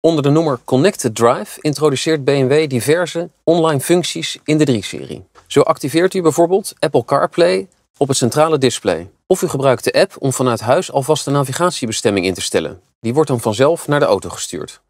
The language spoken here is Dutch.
Onder de noemer Connected Drive introduceert BMW diverse online functies in de 3-serie. Zo activeert u bijvoorbeeld Apple CarPlay op het centrale display. Of u gebruikt de app om vanuit huis alvast de navigatiebestemming in te stellen. Die wordt dan vanzelf naar de auto gestuurd.